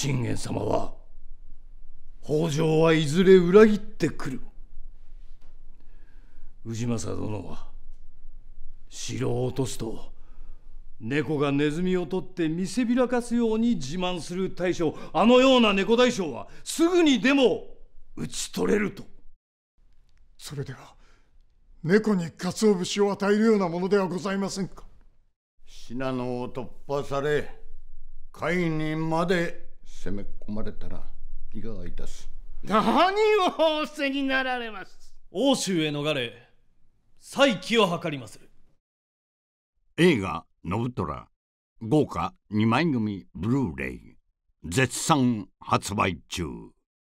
信玄様は北条はいずれ裏切ってくる氏政殿は城を落とすと猫がネズミを取って見せびらかすように自慢する大将あのような猫大将はすぐにでも討ち取れるとそれでは猫に鰹節を与えるようなものではございませんか信濃を突破され会にまで攻め込まれたらいかがいたす何を仰せになられます欧州へ逃れ再起を図りまする映画「信虎」豪華2枚組ブルーレイ絶賛発売中。